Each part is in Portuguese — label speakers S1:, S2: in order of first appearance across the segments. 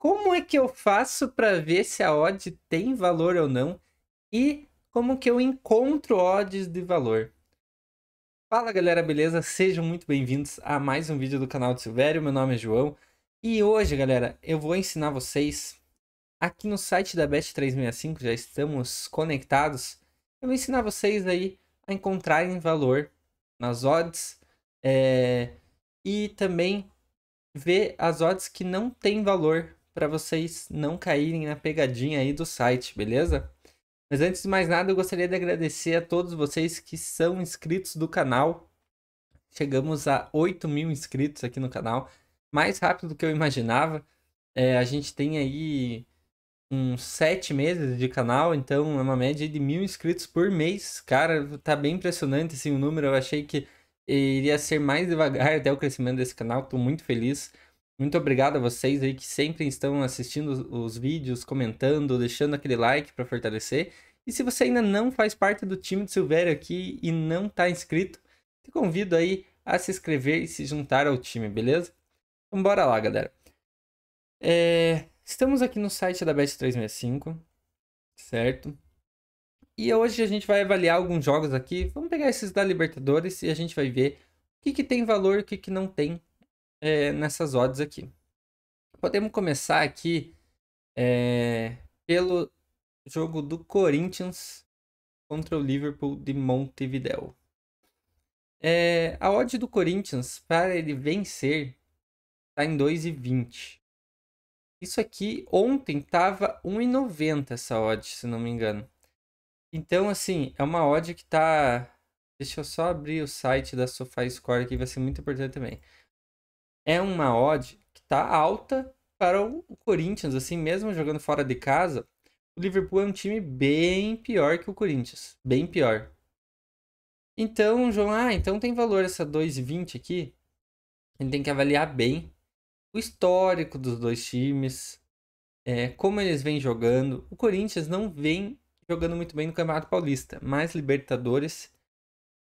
S1: como é que eu faço para ver se a odd tem valor ou não e como que eu encontro odds de valor. Fala galera, beleza? Sejam muito bem-vindos a mais um vídeo do canal do Silvério, meu nome é João e hoje galera eu vou ensinar vocês aqui no site da Best 365 já estamos conectados, eu vou ensinar vocês aí a encontrarem valor nas odds é... e também ver as odds que não têm valor para vocês não caírem na pegadinha aí do site, beleza? Mas antes de mais nada, eu gostaria de agradecer a todos vocês que são inscritos do canal. Chegamos a 8 mil inscritos aqui no canal, mais rápido do que eu imaginava. É, a gente tem aí uns 7 meses de canal, então é uma média de mil inscritos por mês. Cara, tá bem impressionante assim, o número. Eu achei que iria ser mais devagar até o crescimento desse canal, tô muito feliz. Muito obrigado a vocês aí que sempre estão assistindo os vídeos, comentando, deixando aquele like para fortalecer. E se você ainda não faz parte do time do Silvério aqui e não está inscrito, te convido aí a se inscrever e se juntar ao time, beleza? Então bora lá, galera. É... Estamos aqui no site da best 365 certo? E hoje a gente vai avaliar alguns jogos aqui. Vamos pegar esses da Libertadores e a gente vai ver o que, que tem valor e o que, que não tem é, nessas odds aqui. Podemos começar aqui é, pelo jogo do Corinthians contra o Liverpool de Montevideo. É, a odd do Corinthians para ele vencer está em 2,20. Isso aqui ontem estava 1,90 essa odd, se não me engano. Então, assim, é uma odd que está Deixa eu só abrir o site da SofaScore aqui, vai ser muito importante também é uma odd que está alta para o Corinthians, assim, mesmo jogando fora de casa. O Liverpool é um time bem pior que o Corinthians, bem pior. Então, João, ah, então tem valor essa 2,20 aqui? A gente tem que avaliar bem o histórico dos dois times, é, como eles vêm jogando. O Corinthians não vem jogando muito bem no Campeonato Paulista, mas Libertadores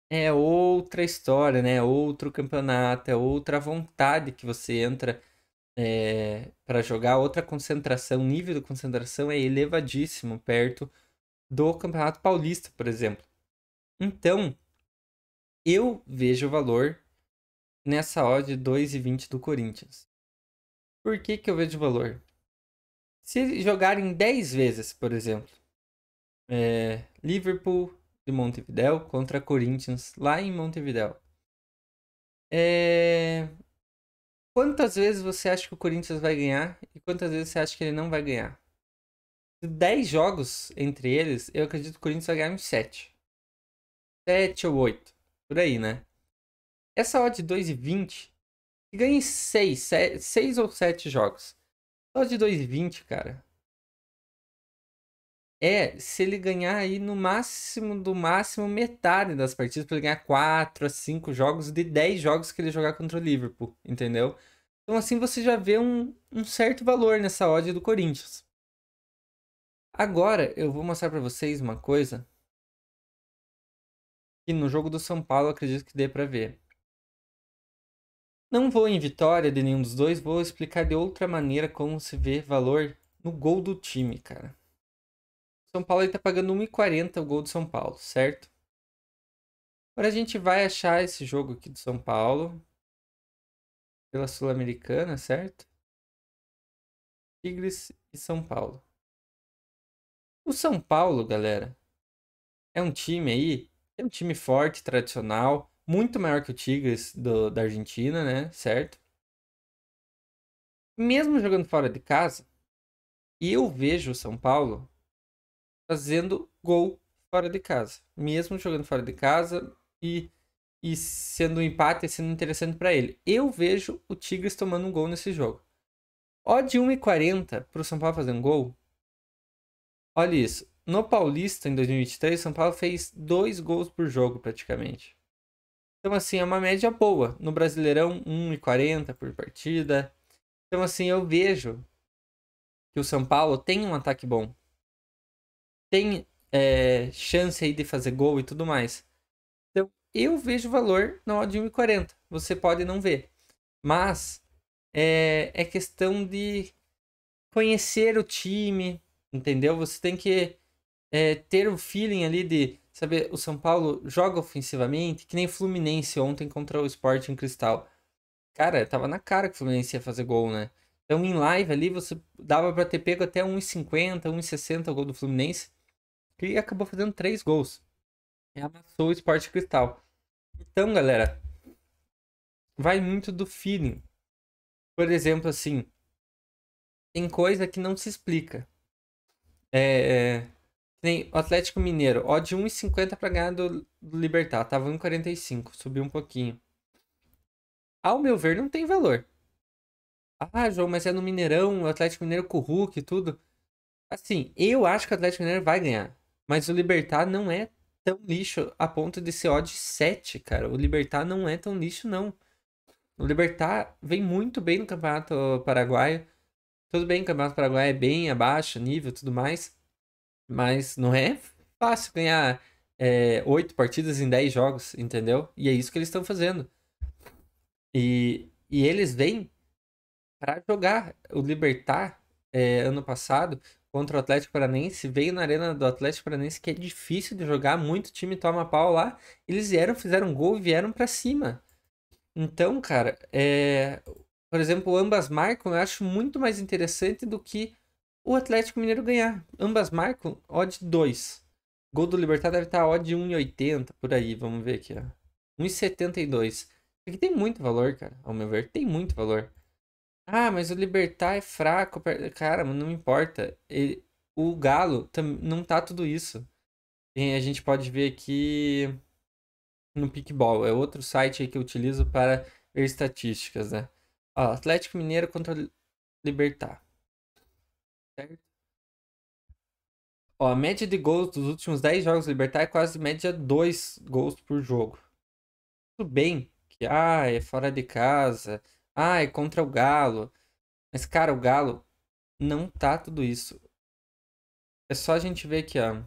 S1: é outra história, né? É outro campeonato, é outra vontade que você entra é, eh, para jogar, outra concentração, o nível de concentração é elevadíssimo perto do Campeonato Paulista, por exemplo. Então, eu vejo o valor nessa odd 2,20 do Corinthians. Por que, que eu vejo o valor? Se jogarem 10 vezes, por exemplo, é, Liverpool de Montevidéu contra Corinthians, lá em Montevidéu. É... Quantas vezes você acha que o Corinthians vai ganhar e quantas vezes você acha que ele não vai ganhar? De 10 jogos entre eles, eu acredito que o Corinthians vai ganhar uns 7. 7 ou 8, por aí, né? Essa odd de 2,20, ganha 6, 6 ou 7 jogos. Só de 2,20, cara. É, se ele ganhar aí no máximo, do máximo, metade das partidas, para ele ganhar 4 a 5 jogos de 10 jogos que ele jogar contra o Liverpool, entendeu? Então assim você já vê um, um certo valor nessa odd do Corinthians. Agora eu vou mostrar para vocês uma coisa que no jogo do São Paulo acredito que dê para ver. Não vou em vitória de nenhum dos dois, vou explicar de outra maneira como se vê valor no gol do time, cara. São Paulo está pagando 1,40 o gol do São Paulo, certo? Agora a gente vai achar esse jogo aqui do São Paulo pela Sul-Americana, certo? Tigres e São Paulo. O São Paulo, galera, é um time aí, é um time forte, tradicional, muito maior que o Tigres do, da Argentina, né? Certo? Mesmo jogando fora de casa, eu vejo o São Paulo fazendo gol fora de casa. Mesmo jogando fora de casa e, e sendo um empate, sendo interessante para ele. Eu vejo o Tigres tomando um gol nesse jogo. Ó de 1,40 para o São Paulo fazer um gol. Olha isso. No Paulista, em 2023, São Paulo fez dois gols por jogo praticamente. Então, assim, é uma média boa. No Brasileirão, 1,40 por partida. Então, assim, eu vejo que o São Paulo tem um ataque bom tem é, chance aí de fazer gol e tudo mais. Então, eu vejo valor na odd 1,40. Você pode não ver. Mas é, é questão de conhecer o time, entendeu? Você tem que é, ter o feeling ali de saber o São Paulo joga ofensivamente, que nem Fluminense ontem contra o Sporting Cristal. Cara, tava na cara que o Fluminense ia fazer gol, né? Então em live ali você dava para ter pego até 1,50, 1,60 o gol do Fluminense que acabou fazendo três gols. E amassou o Sport Cristal. Então, galera, vai muito do feeling. Por exemplo, assim, tem coisa que não se explica. É, tem Atlético Mineiro, ó de 1,50 para ganhar do, do Libertar, tava 1,45, subiu um pouquinho. Ao meu ver, não tem valor. Ah, João, mas é no Mineirão, o Atlético Mineiro com o Hulk e tudo. Assim, eu acho que o Atlético Mineiro vai ganhar. Mas o Libertar não é tão lixo a ponto de ser odd 7, cara. O Libertar não é tão lixo, não. O Libertar vem muito bem no Campeonato Paraguaio. Tudo bem, o Campeonato Paraguaio é bem abaixo, nível tudo mais. Mas não é fácil ganhar é, 8 partidas em 10 jogos, entendeu? E é isso que eles estão fazendo. E, e eles vêm para jogar. O Libertar, é, ano passado, contra o Atlético Paranense, veio na arena do Atlético Paranense que é difícil de jogar, muito time toma pau lá. Eles vieram, fizeram um gol e vieram para cima. Então, cara, é... por exemplo, ambas marcam, eu acho muito mais interessante do que o Atlético Mineiro ganhar. Ambas marcam, odd 2. Gol do Libertar deve estar tá odd 1,80 por aí, vamos ver aqui, ó. 1,72. Aqui tem muito valor, cara, ao meu ver, tem muito valor. Ah, mas o Libertar é fraco. Cara, não importa. Ele- o Galo não tá tudo isso. E a gente pode ver aqui no Pickball. É outro site aí que eu utilizo para ver estatísticas, né? Ó, Atlético Mineiro contra Libertar. Certo? Ó, a média de gols dos últimos 10 jogos do Libertar é quase média 2 gols por jogo. Tudo bem que, ah, é fora de casa, ah, é contra o Galo. Mas, cara, o Galo não tá tudo isso. É só a gente ver que, ó,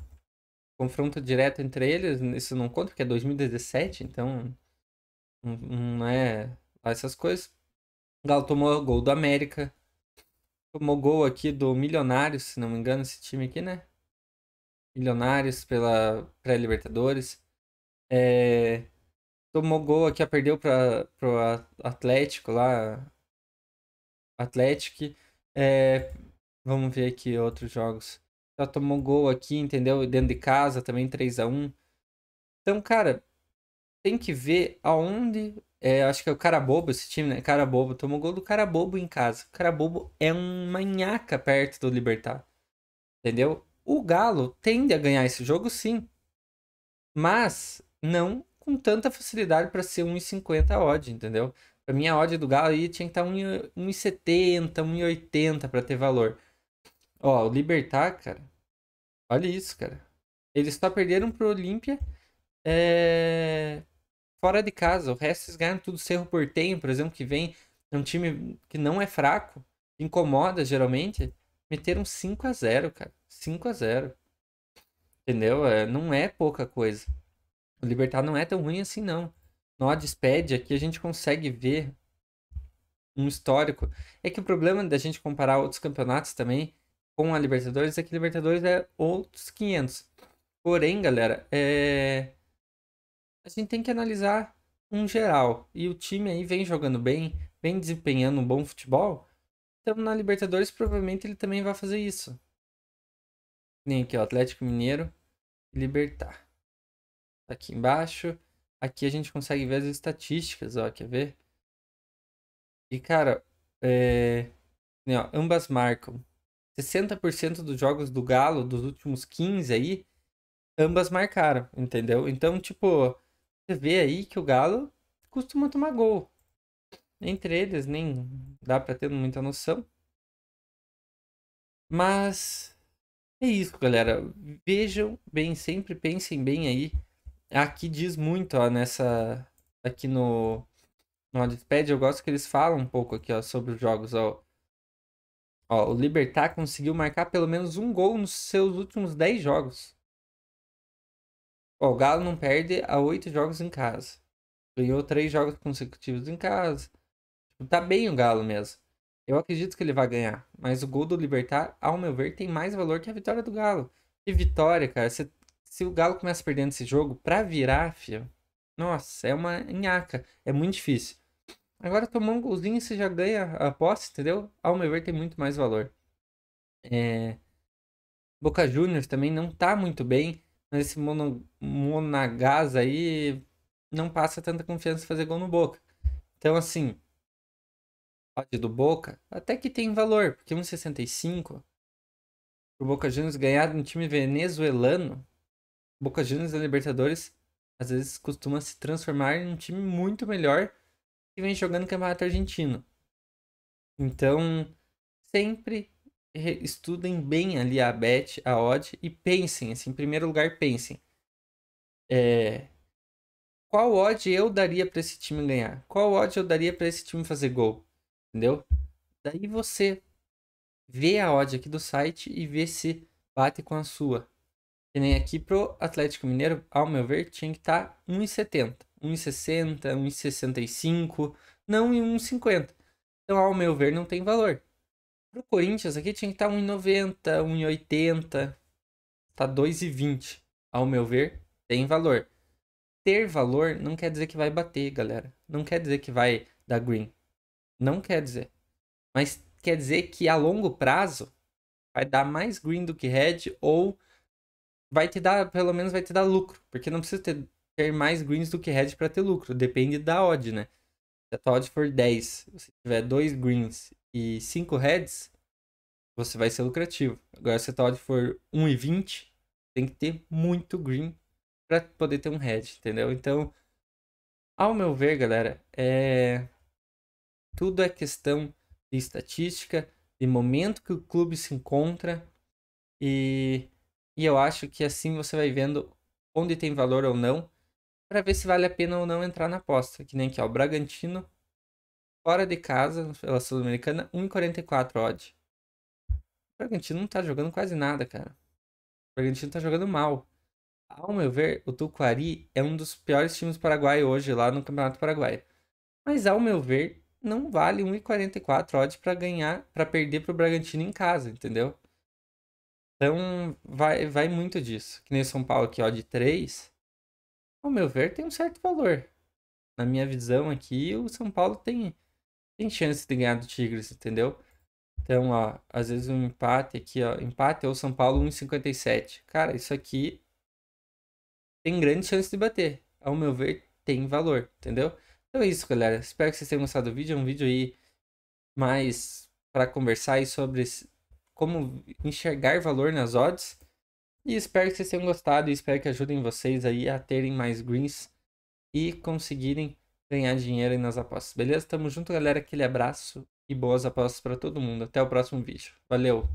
S1: confronto direto entre eles, isso não conta, porque é 2017, então não é essas coisas. O Galo tomou gol do América, tomou gol aqui do Milionários, se não me engano, esse time aqui, né? Milionários pela pré-Libertadores. É tomou gol aqui, perdeu para pro Atlético lá. Atlético. É, vamos ver aqui outros jogos. Já tomou gol aqui, entendeu? Dentro de casa também, 3 a 1 Então, cara, tem que ver aonde. É, acho que é o cara bobo esse time, né? Cara bobo. Tomou gol do cara bobo em casa. O cara bobo é um manhaca perto do Libertar. Entendeu? O Galo tende a ganhar esse jogo, sim. Mas não com tanta facilidade para ser 1,50 odd, entendeu? Pra minha odd do Galo aí tinha que estar 1,70, 1,80 para ter valor. Ó, o Libertar, cara. Olha isso, cara. Eles só perderam pro Olímpia é... fora de casa. O resto eles ganham tudo Cerro Portenho, por exemplo, que vem é um time que não é fraco, incomoda geralmente. Meteram 5 a 0 cara. 5 a 0 Entendeu? É, não é pouca coisa. Libertar não é tão ruim assim, não. No Oddspedia aqui a gente consegue ver um histórico. É que o problema da gente comparar outros campeonatos também com a Libertadores é que Libertadores é outros 500. Porém, galera, é... a gente tem que analisar um geral. E o time aí vem jogando bem, vem desempenhando um bom futebol. Então, na Libertadores, provavelmente ele também vai fazer isso. Nem aqui, o Atlético Mineiro e Libertar aqui embaixo. Aqui a gente consegue ver as estatísticas, ó, quer ver? E, cara, é... Né, ó, ambas marcam. 60% dos jogos do Galo, dos últimos 15 aí, ambas marcaram, entendeu? Então, tipo, você vê aí que o Galo costuma tomar gol. Entre eles, nem dá pra ter muita noção. Mas é isso, galera. Vejam bem, sempre pensem bem aí Aqui diz muito, ó, nessa. Aqui no. No Odpad, eu gosto que eles falam um pouco aqui, ó, sobre os jogos, ó. Ó, o Libertar conseguiu marcar pelo menos um gol nos seus últimos 10 jogos. Ó, o Galo não perde há 8 jogos em casa. Ganhou 3 jogos consecutivos em casa. Tipo, tá bem o Galo mesmo. Eu acredito que ele vai ganhar, mas o gol do Libertar, ao meu ver, tem mais valor que a vitória do Galo. E vitória, cara, você se o Galo começa perdendo esse jogo, pra virar, fio, nossa, é uma nhaca. É muito difícil. Agora tomar um golzinho você já ganha a posse, entendeu? Ao meu ver tem muito mais valor. É... Boca Juniors também não tá muito bem. Mas esse mono... Monagás aí não passa tanta confiança em fazer gol no Boca. Então assim, pode do Boca até que tem valor. Porque 1,65 pro Boca Juniors ganhar de um time venezuelano Boca Juniors da Libertadores às vezes costuma se transformar em um time muito melhor que vem jogando Campeonato Argentino. Então, sempre estudem bem ali a bet, a odd e pensem, assim, em primeiro lugar, pensem. É... Qual odd eu daria para esse time ganhar? Qual odd eu daria para esse time fazer gol? Entendeu? Daí você vê a odd aqui do site e vê se bate com a sua. Que nem aqui pro Atlético Mineiro, ao meu ver, tinha que estar tá 1,70. 1,60, 1,65, não em 1,50. Então, ao meu ver, não tem valor. Pro Corinthians aqui tinha que estar tá 1,90, 1,80. Tá 2,20. Ao meu ver, tem valor. Ter valor não quer dizer que vai bater, galera. Não quer dizer que vai dar green. Não quer dizer. Mas quer dizer que a longo prazo vai dar mais green do que red ou vai te dar, pelo menos vai te dar lucro, porque não precisa ter, ter mais greens do que reds para ter lucro, depende da odd, né? Se a tua odd for 10, se tiver 2 greens e 5 reds, você vai ser lucrativo. Agora, se a tua odd for 1,20, tem que ter muito green para poder ter um head, entendeu? Então, ao meu ver, galera, é tudo é questão de estatística, de momento que o clube se encontra e e eu acho que assim você vai vendo onde tem valor ou não, para ver se vale a pena ou não entrar na aposta. Que nem aqui, ó, o Bragantino, fora de casa, pela Sul-Americana, 1,44 odd. O Bragantino não tá jogando quase nada, cara. O Bragantino tá jogando mal. Ao meu ver, o Tucuari é um dos piores times do Paraguai hoje lá no Campeonato Paraguai Mas ao meu ver, não vale 1,44 odd para ganhar, para perder pro Bragantino em casa, entendeu? Então, vai, vai muito disso. Que nem São Paulo aqui, ó, de 3, ao meu ver, tem um certo valor. Na minha visão aqui, o São Paulo tem, tem chance de ganhar do Tigres, entendeu? Então, ó, às vezes um empate aqui, ó, empate ou São Paulo 1,57. Cara, isso aqui tem grande chance de bater. Ao meu ver, tem valor, entendeu? Então é isso, galera. Espero que vocês tenham gostado do vídeo. É um vídeo aí mais para conversar aí sobre como enxergar valor nas odds. E espero que vocês tenham gostado e espero que ajudem vocês aí a terem mais greens e conseguirem ganhar dinheiro nas apostas. Beleza? Tamo junto, galera. Aquele abraço e boas apostas para todo mundo. Até o próximo vídeo. Valeu!